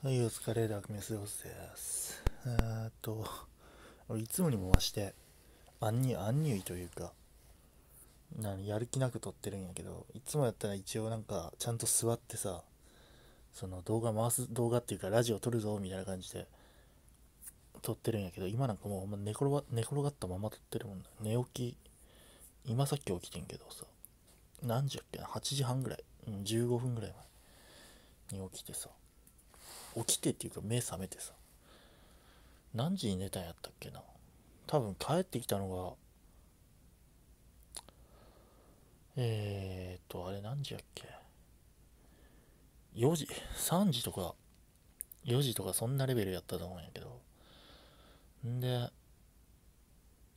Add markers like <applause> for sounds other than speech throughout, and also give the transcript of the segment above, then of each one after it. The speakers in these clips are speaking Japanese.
はい、お疲れ、ラクメスロスです。えっと、いつもにも増して、アンニュ、アンニュイというか、なやる気なく撮ってるんやけど、いつもやったら一応なんか、ちゃんと座ってさ、その動画回す、動画っていうか、ラジオ撮るぞ、みたいな感じで、撮ってるんやけど、今なんかもう寝転が寝転がったまま撮ってるもんな、ね。寝起き、今さっき起きてんけどさ、何時やっけな、8時半ぐらい、うん、15分ぐらい前に起きてさ、起きてっていうか目覚めてさ何時に寝たんやったっけな多分帰ってきたのがえー、っとあれ何時やっけ4時3時とか4時とかそんなレベルやったと思うんやけどんで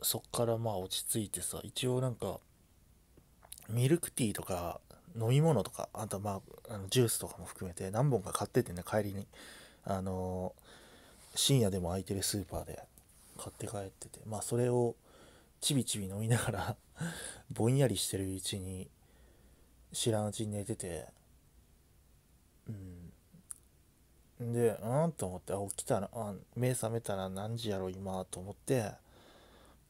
そっからまあ落ち着いてさ一応なんかミルクティーとか飲み物とかあとまああのジュースとかも含めて何本か買っててね帰りにあの深夜でも空いてるスーパーで買って帰っててまあそれをちびちび飲みながら <laughs> ぼんやりしてるうちに知らんうちに寝ててうんでうんと思って起きたらあ目覚めたら何時やろ今と思って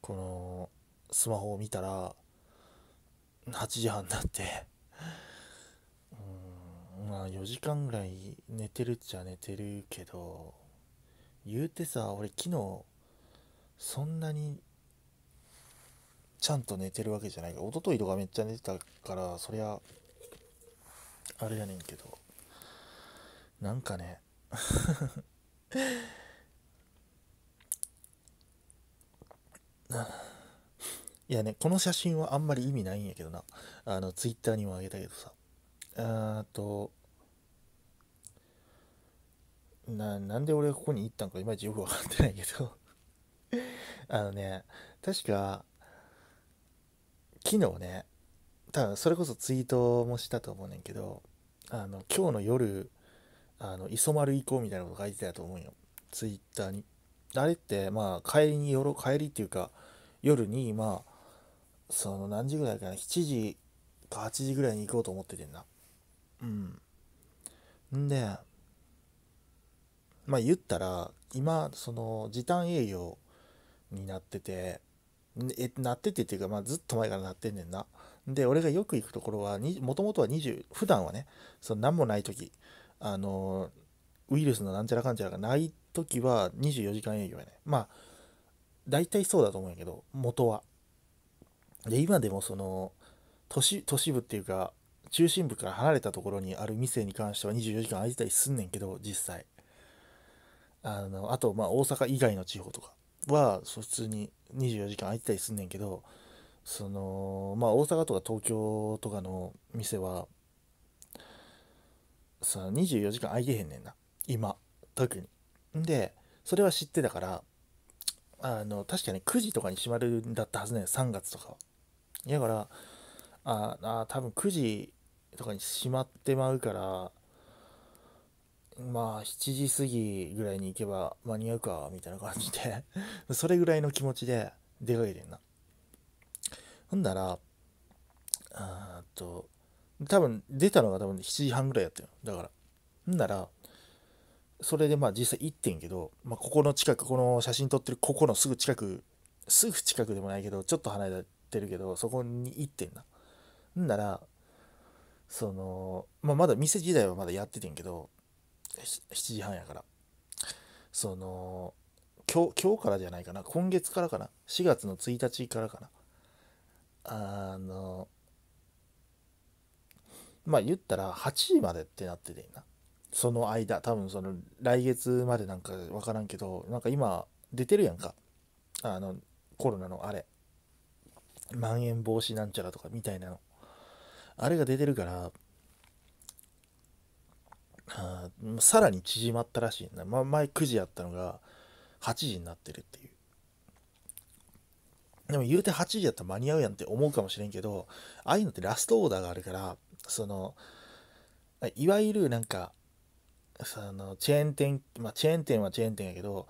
このスマホを見たら8時半になってうんまあ4時間ぐらい寝てるっちゃ寝てるけど言うてさ俺昨日そんなにちゃんと寝てるわけじゃない一昨日とかめっちゃ寝てたからそりゃあれやねんけどなんかね <laughs> いやね、この写真はあんまり意味ないんやけどな。あの、ツイッターにもあげたけどさ。あーと、な、なんで俺がここに行ったんかいまいちよくわかってないけど <laughs> あのね、確か、昨日ね、多分それこそツイートもしたと思うねんけど、あの、今日の夜、あの、磯丸行こうみたいなこと書いてたと思うよ。ツイッターに。あれって、まあ、帰りに夜帰りっていうか、夜に、まあ、その何時ぐらいかな7時か8時ぐらいに行こうと思っててんなうんでまあ言ったら今その時短営業になっててえなっててっていうか、まあ、ずっと前からなってんねんなで俺がよく行くところはもともとは20普段はねその何もない時あのウイルスのなんちゃらかんちゃらがない時は24時間営業やねまあ大体そうだと思うんやけど元はで今でもその都市都市部っていうか中心部から離れたところにある店に関しては24時間空いてたりすんねんけど実際あのあとまあ大阪以外の地方とかは普通に24時間空いてたりすんねんけどそのまあ大阪とか東京とかの店はその24時間空いてへんねんな今特にでそれは知ってたからあの確かに9時とかに閉まるんだったはずね3月とかはだからああ多分9時とかに閉まってまうからまあ7時過ぎぐらいに行けば間に合うかみたいな感じで <laughs> それぐらいの気持ちで出かけてんなほんならあと多分出たのが多分7時半ぐらいやったよだからほんならそれでまあ実際行ってんけど、まあ、ここの近くこの写真撮ってるここのすぐ近くすぐ近くでもないけどちょっと離れたってるけどそこに行ってんな。んならその、まあ、まだ店自体はまだやっててんけど7時半やからその今日今日からじゃないかな今月からかな4月の1日からかなあのまあ言ったら8時までってなっててんなその間多分その来月までなんか分からんけどなんか今出てるやんかあのコロナのあれまん延防止なんちゃらとかみたいなの。あれが出てるから、あさらに縮まったらしいな。ま、前9時やったのが8時になってるっていう。でも言うて8時やったら間に合うやんって思うかもしれんけど、ああいうのってラストオーダーがあるから、その、いわゆるなんか、その、チェーン店、まあチェーン店はチェーン店やけど、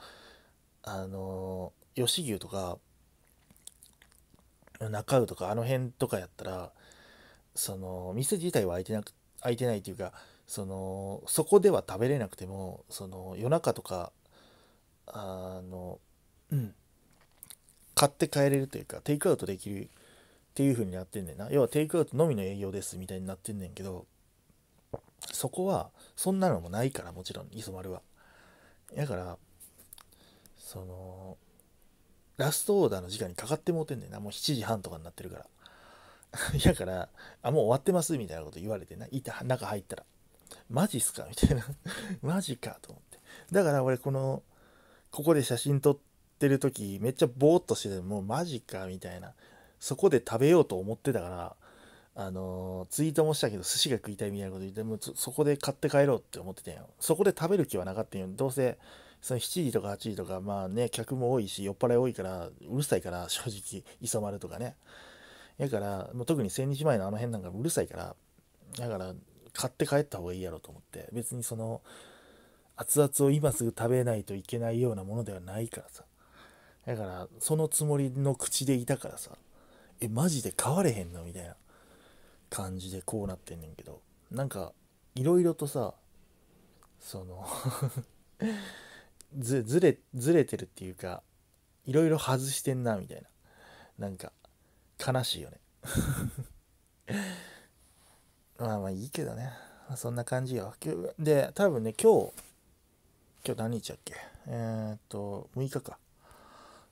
あの、吉牛とか、中尾とかあの辺とかやったらその店自体は開いてなく開いてないというかそのそこでは食べれなくてもその夜中とかあのうん買って帰れるというかテイクアウトできるっていう風になってんねんな要はテイクアウトのみの営業ですみたいになってんねんけどそこはそんなのもないからもちろん磯丸はだからそのラストオーダーの時間にかかってもうてんねんな。もう7時半とかになってるから。<laughs> やから、あ、もう終わってますみたいなこと言われてな。いた、中入ったら。マジっすかみたいな。<laughs> マジかと思って。だから俺この、ここで写真撮ってる時、めっちゃぼーっとしてて、もうマジかみたいな。そこで食べようと思ってたから、あのー、ツイートもしたけど、寿司が食いたいみたいなこと言って、もうそこで買って帰ろうって思ってたんよ。そこで食べる気はなかったんよ。どうせ、その7時とか8時とか、まあね、客も多いし、酔っ払い多いから、うるさいから、正直、磯丸とかね。だから、もう特に千日前のあの辺なんかうるさいから、だから、買って帰った方がいいやろと思って、別にその、熱々を今すぐ食べないといけないようなものではないからさ。だから、そのつもりの口でいたからさ、え、マジで買われへんのみたいな感じでこうなってんねんけど、なんか、いろいろとさ、その <laughs> ずずれずれてるっていうかいろいろ外してんなみたいななんか悲しいよね <laughs> まあまあいいけどね、まあ、そんな感じよで多分ね今日今日何日だっけえー、っと6日か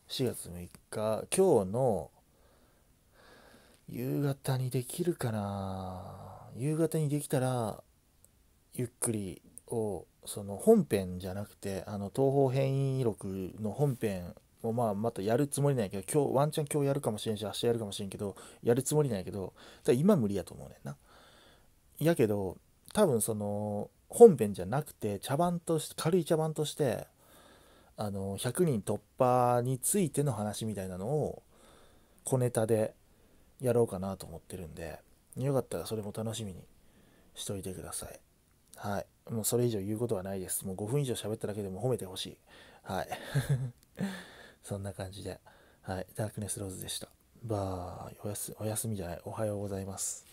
4月6日今日の夕方にできるかな夕方にできたらゆっくりをその本編じゃなくてあの東方変異録の本編をまあまたやるつもりなんやけど今日ワンチャン今日やるかもしれんし明日やるかもしれんけどやるつもりなんやけど今無理やと思うねんな。やけど多分その本編じゃなくて茶番として軽い茶番としてあの100人突破についての話みたいなのを小ネタでやろうかなと思ってるんでよかったらそれも楽しみにしといてください。はい。もうそれ以上言うことはないです。もう5分以上喋っただけでも褒めてほしい。はい。<laughs> そんな感じで。はい。ダークネスローズでした。バー、おやす、おやすみじゃない。おはようございます。